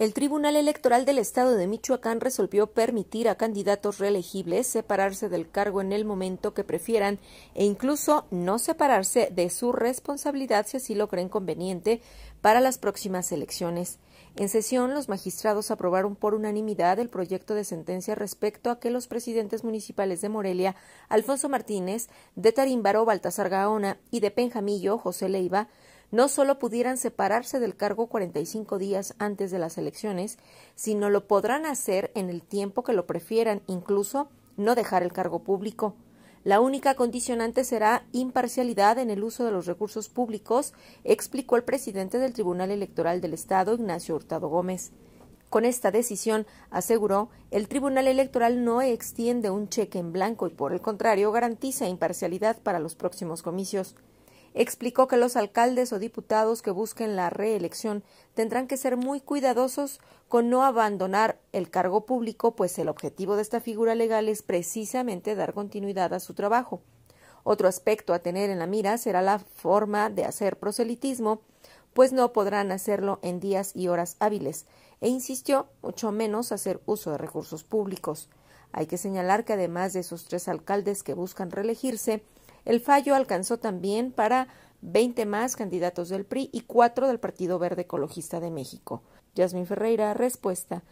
El Tribunal Electoral del Estado de Michoacán resolvió permitir a candidatos reelegibles separarse del cargo en el momento que prefieran e incluso no separarse de su responsabilidad si así lo creen conveniente para las próximas elecciones. En sesión, los magistrados aprobaron por unanimidad el proyecto de sentencia respecto a que los presidentes municipales de Morelia, Alfonso Martínez, de Tarímbaro, Baltasar Gaona y de Penjamillo, José Leiva, no solo pudieran separarse del cargo 45 días antes de las elecciones, sino lo podrán hacer en el tiempo que lo prefieran, incluso no dejar el cargo público. La única condicionante será imparcialidad en el uso de los recursos públicos, explicó el presidente del Tribunal Electoral del Estado, Ignacio Hurtado Gómez. Con esta decisión, aseguró, el Tribunal Electoral no extiende un cheque en blanco y, por el contrario, garantiza imparcialidad para los próximos comicios explicó que los alcaldes o diputados que busquen la reelección tendrán que ser muy cuidadosos con no abandonar el cargo público, pues el objetivo de esta figura legal es precisamente dar continuidad a su trabajo. Otro aspecto a tener en la mira será la forma de hacer proselitismo, pues no podrán hacerlo en días y horas hábiles, e insistió mucho menos hacer uso de recursos públicos. Hay que señalar que además de esos tres alcaldes que buscan reelegirse, el fallo alcanzó también para 20 más candidatos del PRI y 4 del Partido Verde Ecologista de México. Yasmin Ferreira, respuesta